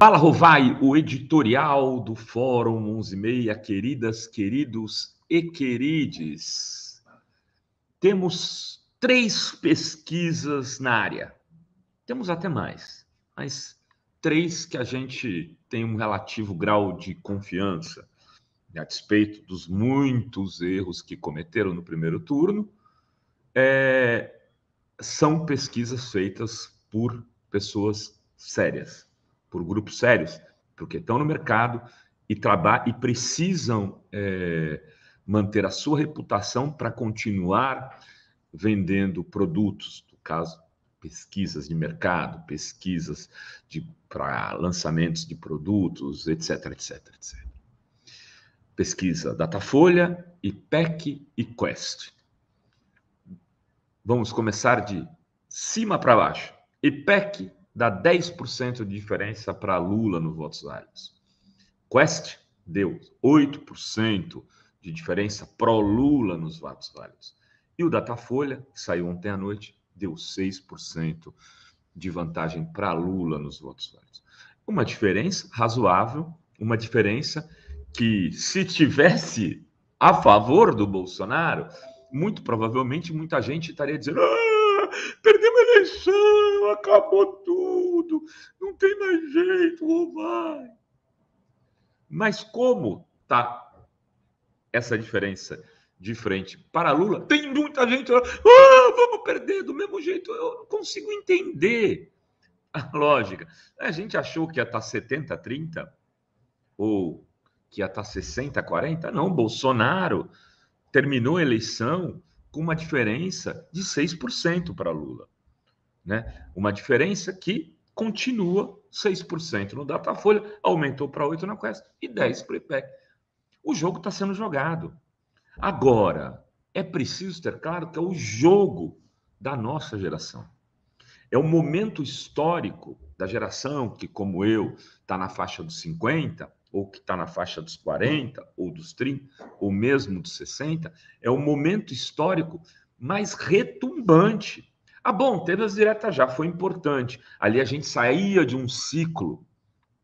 Fala Rovai, o editorial do Fórum 11:30, queridas, queridos e querides. Temos três pesquisas na área. Temos até mais, mas três que a gente tem um relativo grau de confiança, a despeito dos muitos erros que cometeram no primeiro turno. É, são pesquisas feitas por pessoas sérias por grupos sérios, porque estão no mercado e trabalham e precisam é, manter a sua reputação para continuar vendendo produtos, no caso pesquisas de mercado, pesquisas para lançamentos de produtos, etc, etc, etc. Pesquisa Datafolha, IPEC e Quest. Vamos começar de cima para baixo. IPEC dá 10% de diferença para Lula nos votos válidos. Quest deu 8% de diferença pro Lula nos votos válidos. E o Datafolha, que saiu ontem à noite, deu 6% de vantagem para Lula nos votos válidos. Uma diferença razoável, uma diferença que se tivesse a favor do Bolsonaro, muito provavelmente muita gente estaria dizendo: ah, perdemos a eleição, acabou tudo tudo, não tem mais jeito, ou vai. Mas como tá essa diferença de frente para Lula? Tem muita gente ah, vamos perder do mesmo jeito. Eu não consigo entender a lógica. A gente achou que ia estar 70 30 ou que ia estar 60 40? Não, Bolsonaro terminou a eleição com uma diferença de 6% para Lula. Né? Uma diferença que continua 6% no Datafolha, aumentou para 8% na Quest e 10% para o IPEC. O jogo está sendo jogado. Agora, é preciso ter claro que é o jogo da nossa geração. É o momento histórico da geração que, como eu, está na faixa dos 50, ou que está na faixa dos 40, ou dos 30, ou mesmo dos 60, é o momento histórico mais retumbante ah, A Bonteiras direta já foi importante. Ali a gente saía de um ciclo,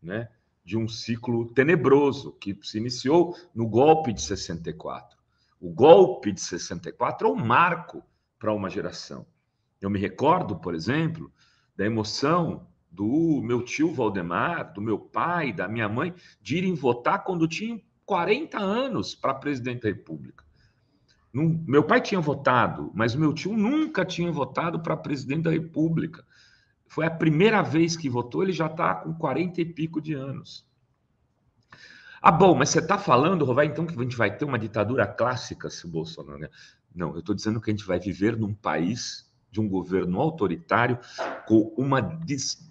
né? De um ciclo tenebroso que se iniciou no golpe de 64. O golpe de 64 é um marco para uma geração. Eu me recordo, por exemplo, da emoção do meu tio Valdemar, do meu pai, da minha mãe, de irem votar quando tinham 40 anos para presidente da República. Não, meu pai tinha votado, mas meu tio nunca tinha votado para presidente da República. Foi a primeira vez que votou, ele já está com 40 e pico de anos. Ah, bom, mas você está falando, Rovai, então que a gente vai ter uma ditadura clássica se o Bolsonaro. Né? Não, eu estou dizendo que a gente vai viver num país de um governo autoritário com uma,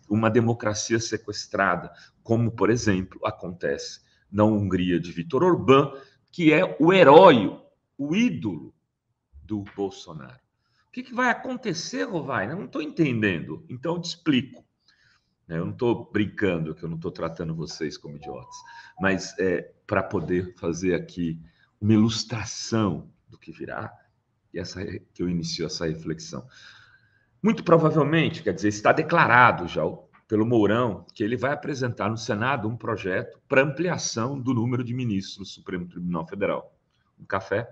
uma democracia sequestrada, como, por exemplo, acontece na Hungria de Vitor Orbán, que é o herói o ídolo do Bolsonaro. O que, que vai acontecer, Rovai? Eu não estou entendendo. Então, eu te explico. Eu não estou brincando, que eu não estou tratando vocês como idiotas, mas é para poder fazer aqui uma ilustração do que virá, e essa que eu inicio essa reflexão. Muito provavelmente, quer dizer, está declarado já pelo Mourão que ele vai apresentar no Senado um projeto para ampliação do número de ministros do Supremo Tribunal Federal. Um café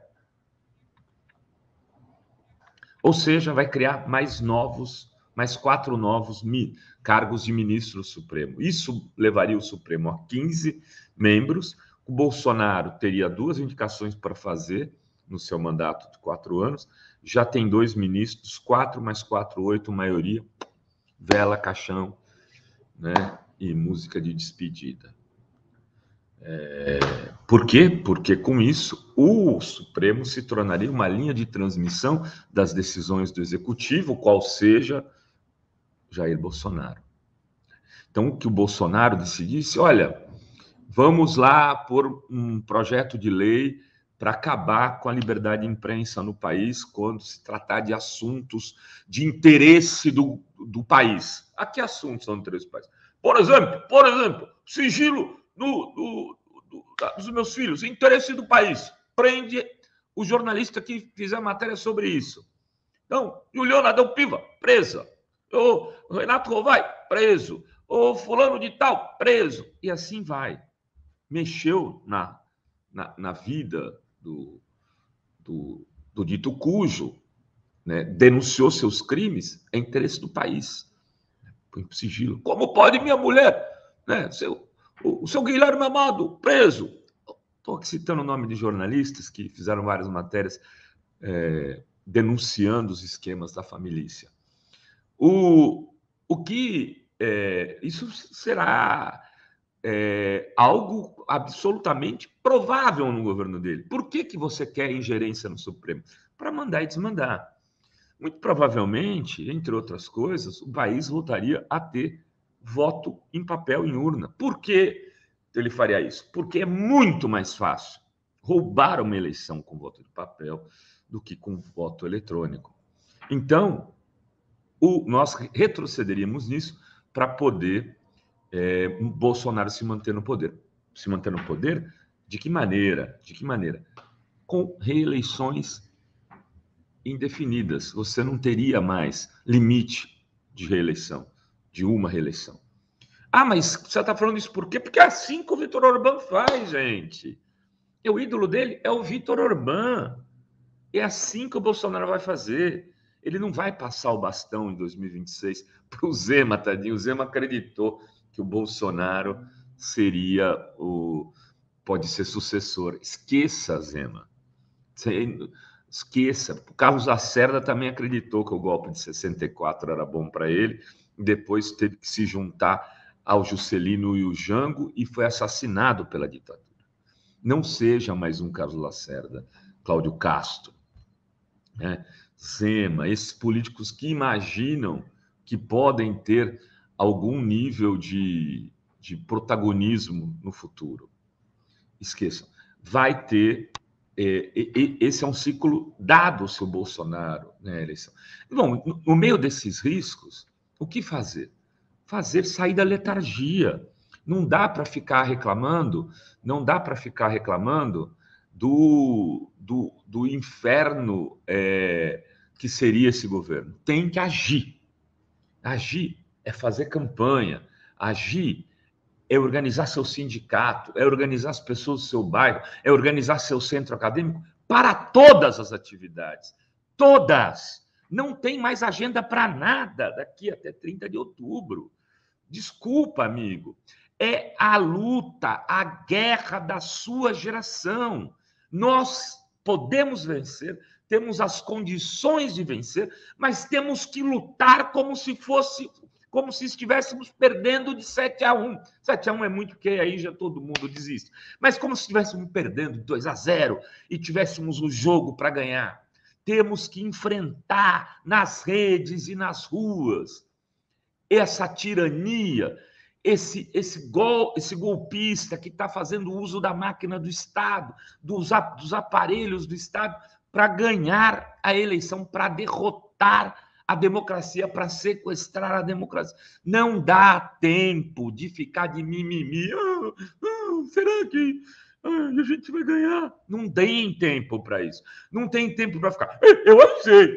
ou seja, vai criar mais novos, mais quatro novos cargos de ministro Supremo. Isso levaria o Supremo a 15 membros. O Bolsonaro teria duas indicações para fazer no seu mandato de quatro anos. Já tem dois ministros, quatro mais quatro, oito, maioria, vela, caixão, né? E música de despedida. É, por quê? Porque com isso o Supremo se tornaria uma linha de transmissão das decisões do executivo, qual seja Jair Bolsonaro. Então, o que o Bolsonaro decidisse, olha, vamos lá por um projeto de lei para acabar com a liberdade de imprensa no país quando se tratar de assuntos de interesse do, do país. A que assuntos são interesse do país? Por exemplo, por exemplo, sigilo do, do, do, da, dos meus filhos, interesse do país. Prende o jornalista que fizer matéria sobre isso. Então, Juliana Adão Piva, presa. O Renato Rovai, preso. O fulano de tal, preso. E assim vai. Mexeu na, na, na vida do, do, do dito cujo, né, denunciou seus crimes, é interesse do país. Põe sigilo. Como pode minha mulher? Né, seu, o, seu Guilherme Amado, preso. Estou citando o nome de jornalistas que fizeram várias matérias é, denunciando os esquemas da família. O, o que é, isso será é, algo absolutamente provável no governo dele. Por que, que você quer ingerência no Supremo? Para mandar e desmandar. Muito provavelmente, entre outras coisas, o país voltaria a ter voto em papel, em urna. Por que ele faria isso? Porque é muito mais fácil roubar uma eleição com voto de papel do que com voto eletrônico. Então, o, nós retrocederíamos nisso para poder é, Bolsonaro se manter no poder. Se manter no poder, de que maneira? De que maneira? Com reeleições indefinidas. Você não teria mais limite de reeleição de uma reeleição. Ah, mas você está falando isso por quê? Porque é assim que o Vitor Orbán faz, gente. E o ídolo dele é o Vitor Orbán. É assim que o Bolsonaro vai fazer. Ele não vai passar o bastão em 2026 para o Zema, tadinho. O Zema acreditou que o Bolsonaro seria o. pode ser sucessor. Esqueça, Zema. Esqueça. O Carlos Acerda também acreditou que o golpe de 64 era bom para ele depois teve que se juntar ao Juscelino e o Jango e foi assassinado pela ditadura. Não seja mais um Carlos Lacerda, Cláudio Castro, né? Zema, esses políticos que imaginam que podem ter algum nível de, de protagonismo no futuro. Esqueçam. Vai ter é, esse é um ciclo dado seu Bolsonaro na né, eleição. Bom, no meio desses riscos, o que fazer? Fazer sair da letargia. Não dá para ficar reclamando, não dá para ficar reclamando do, do, do inferno é, que seria esse governo. Tem que agir. Agir é fazer campanha, agir é organizar seu sindicato, é organizar as pessoas do seu bairro, é organizar seu centro acadêmico para todas as atividades. Todas! não tem mais agenda para nada daqui até 30 de outubro. Desculpa, amigo. É a luta, a guerra da sua geração. Nós podemos vencer, temos as condições de vencer, mas temos que lutar como se fosse como se estivéssemos perdendo de 7 a 1. 7 a 1 é muito que aí já todo mundo desiste. Mas como se estivéssemos perdendo de 2 a 0 e tivéssemos o jogo para ganhar temos que enfrentar nas redes e nas ruas essa tirania, esse, esse, gol, esse golpista que está fazendo uso da máquina do Estado, dos, dos aparelhos do Estado, para ganhar a eleição, para derrotar a democracia, para sequestrar a democracia. Não dá tempo de ficar de mimimi. Ah, ah, será que Ai, ah, a gente vai ganhar. Não tem tempo para isso. Não tem tempo para ficar. Eu achei.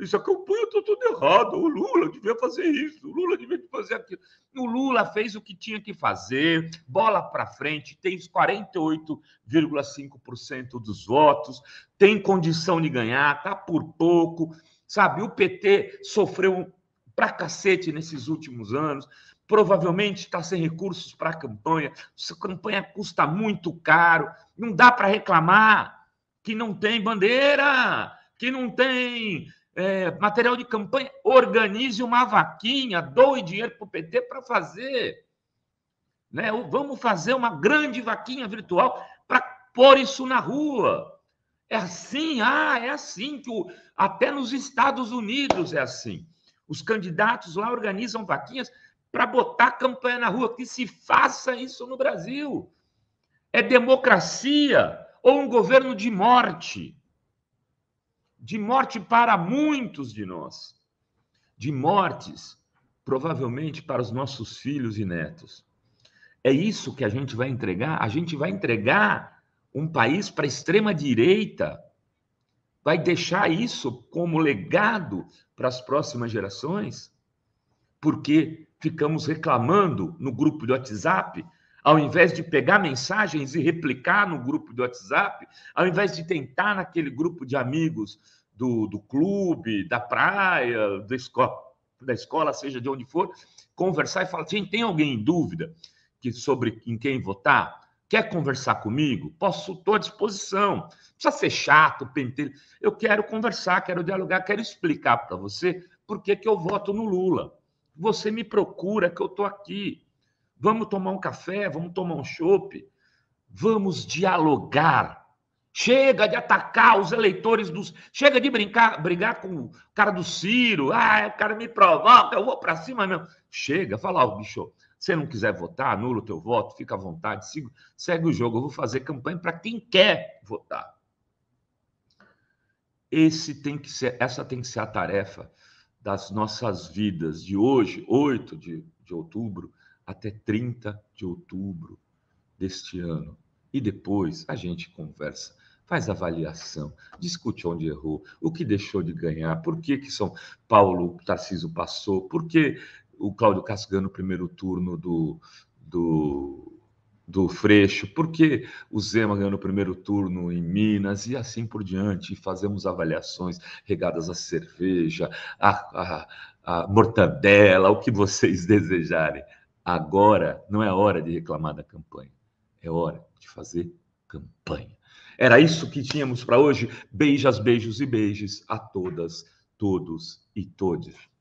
Isso a campanha é está toda errada. O Lula devia fazer isso. O Lula devia fazer aquilo. O Lula fez o que tinha que fazer. Bola para frente. Tem 48,5% dos votos. Tem condição de ganhar. Tá por pouco. Sabe, o PT sofreu pra cacete nesses últimos anos provavelmente está sem recursos para a campanha, sua campanha custa muito caro, não dá para reclamar que não tem bandeira, que não tem é, material de campanha. Organize uma vaquinha, doe dinheiro para o PT para fazer. Né? vamos fazer uma grande vaquinha virtual para pôr isso na rua. É assim, ah, é assim que o, até nos Estados Unidos é assim. Os candidatos lá organizam vaquinhas para botar a campanha na rua, que se faça isso no Brasil. É democracia ou um governo de morte? De morte para muitos de nós, de mortes, provavelmente para os nossos filhos e netos. É isso que a gente vai entregar? A gente vai entregar um país para a extrema-direita? Vai deixar isso como legado para as próximas gerações? porque ficamos reclamando no grupo de WhatsApp, ao invés de pegar mensagens e replicar no grupo de WhatsApp, ao invés de tentar naquele grupo de amigos do, do clube, da praia, da escola, da escola, seja de onde for, conversar e falar: gente, tem alguém em dúvida que, sobre em quem votar? Quer conversar comigo? Posso, estou à disposição. não Precisa ser chato, pentelho. Eu quero conversar, quero dialogar, quero explicar para você por que, que eu voto no Lula. Você me procura que eu estou aqui. Vamos tomar um café, vamos tomar um chopp, vamos dialogar. Chega de atacar os eleitores dos. Chega de brincar, brigar com o cara do Ciro. Ah, o cara me provoca, eu vou para cima mesmo. Chega, fala, ó, bicho, você não quiser votar, anula o teu voto, fica à vontade, sigo, segue o jogo. Eu vou fazer campanha para quem quer votar. Esse tem que ser, essa tem que ser a tarefa das nossas vidas de hoje, 8 de, de outubro, até 30 de outubro deste ano. E depois a gente conversa, faz avaliação, discute onde errou, o que deixou de ganhar, por que, que São Paulo Tarciso passou, por que o Cláudio Casgano no primeiro turno do, do do Freixo, porque o Zema ganhou no primeiro turno em Minas e assim por diante. E fazemos avaliações regadas à cerveja, à, à, à mortadela, o que vocês desejarem. Agora não é hora de reclamar da campanha, é hora de fazer campanha. Era isso que tínhamos para hoje. Beijas, beijos e beijos a todas, todos e todes.